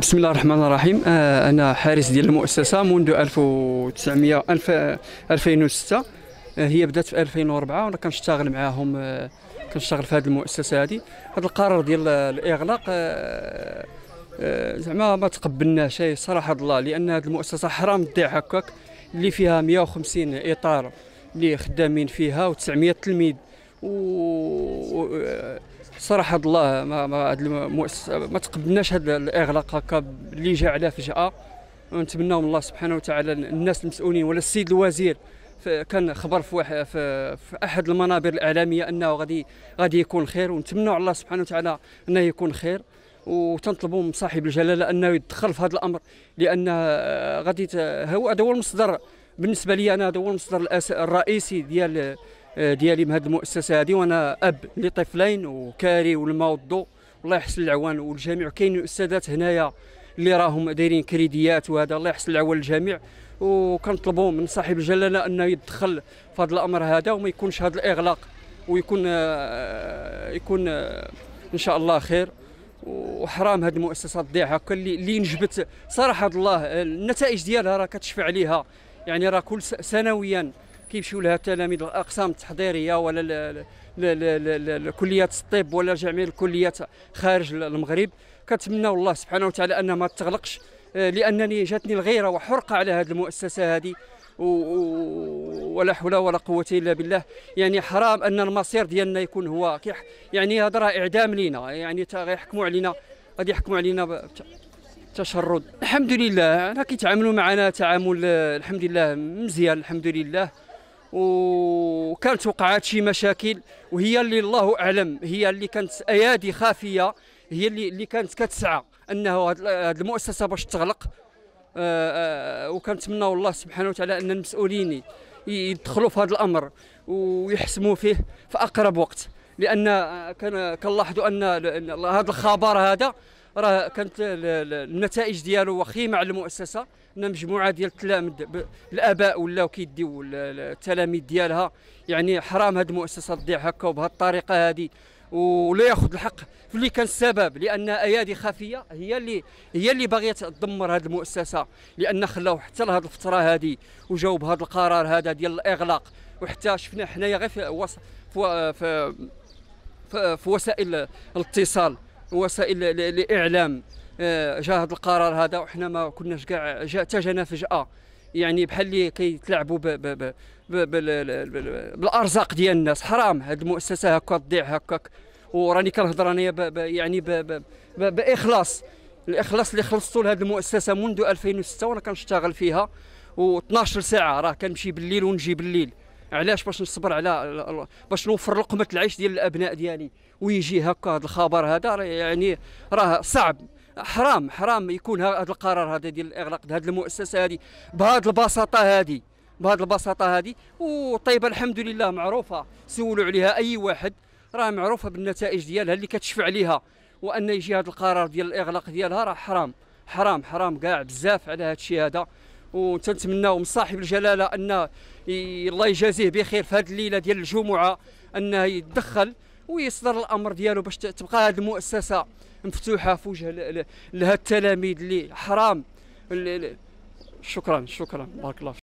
بسم الله الرحمن الرحيم آه، انا حارس ديال المؤسسه منذ 1900 2006 آه، آه، هي بدات في 2004 وانا كنشتغل معاهم كنشتغل في هذه المؤسسه هذه هذا القرار ديال الاغلاق زعما ما تقبلناش صراحه الله لان هذه المؤسسه حرام تضيع هكاك اللي فيها 150 اطار اللي خدامين فيها و900 تلميذ و صراحه الله ما ما هاد المؤسسه ما تقبلناش هذا الاغلاق هكا اللي جا على فجاه ونتمناو من الله سبحانه وتعالى الناس المسؤولين ولا السيد الوزير كان خبر في, واحد في, في احد المنابر الاعلاميه انه غادي غادي يكون خير ونتمناو على الله سبحانه وتعالى انه يكون خير وتنطلبوا من صاحب الجلاله انه يتدخل في هذا الامر لان آه، غادي هو هذا هو المصدر بالنسبه لي انا هذا هو المصدر الرئيسي ديال ديالي من هذه المؤسسه هذه وانا اب لطفلين وكاري والماء والضوء الله يحسن العوان والجميع كاين السادات هنايا اللي راهم دايرين كريديات وهذا الله يحسن العوان للجميع وكنطلبوا من صاحب الجلاله انه يتدخل في هذا الامر هذا وما يكونش هذا الاغلاق ويكون آه، يكون آه، ان شاء الله خير وحرام هذه المؤسسه تضيع هكا اللي نجبت صراحه الله آه، النتائج ديالها راه كتشفى عليها يعني راه كل سنويا كيمشيو لها التلاميذ الاقسام التحضيريه ولا كليات الطب ولا جميع الكليات خارج المغرب كنتمنى الله سبحانه وتعالى انها ما تغلقش آه، لانني جاتني الغيره وحرقه على هذه المؤسسه هذه ولا حول ولا قوة إلا بالله يعني حرام أن المصير ديالنا يكون هو يعني هذا راه إعدام لينا يعني غيحكموا علينا غادي يحكموا علينا تشرد الحمد لله انا كيتعاملوا معنا تعامل آه، الحمد لله مزيان الحمد لله وكانت وقعات شي مشاكل وهي اللي الله اعلم هي اللي كانت ايادي خافيه هي اللي اللي كانت كتسعى انه هذه المؤسسه باش تغلق آه، آه، وكنتمناو الله سبحانه وتعالى ان المسؤولين يدخلوا في هذا الامر ويحسموا فيه في اقرب وقت لان كنلاحظوا ان هذا الخبر هذا راه كانت النتائج ديالو وخيمه على المؤسسه ان مجموعه ديال التلامد الاباء ولاو كيديو التلاميذ ديالها يعني حرام هذه المؤسسه تضيع هكا وبهذه الطريقه هذه ولا ياخذ الحق في اللي كان السبب لان ايادي خفيه هي اللي هي اللي باغيه تدمر هذه المؤسسه لان خلاو حتى لهذ الفتره هذه وجاوب هذا القرار هذا ديال الاغلاق وحتى شفنا حنايا غير في, وص... في, في, في, في وسائل الاتصال وسائل الاعلام آه، جا هذا القرار هذا وحنا ما كناش كاع جا حتى جانا فجاه يعني بحال اللي كيتلاعبوا بالارزاق ديال الناس حرام هذه المؤسسه هكا تضيع هكاك وراني كنهضر انايا يعني باخلاص الاخلاص اللي خلصتو لهذه المؤسسه منذ 2006 وانا كنشتغل فيها و12 ساعه راه كنمشي بالليل ونجي بالليل علاش باش نصبر على باش نوفر لقمه العيش ديال الابناء ديالي ويجي هكا هذا الخبر هذا يعني راه صعب حرام حرام يكون هذا القرار هذا ديال الاغلاق هذه المؤسسه هذه بهذه البساطه هذه بهذه البساطه هذه وطيبه الحمد لله معروفه سولوا عليها اي واحد راه معروفه بالنتائج ديالها اللي كتشفع عليها وان يجي هذا القرار ديال الاغلاق ديالها راه حرام حرام حرام كاع بزاف على هذا الشيء هذا وتنتمناو من صاحب الجلاله ان الله يجازيه بخير في هذه الليله ديال الجمعه انه يتدخل ويصدر الامر ديالو باش تبقى هذه المؤسسه مفتوحه في وجه لهاد التلاميذ اللي حرام شكرا شكرا بارك الله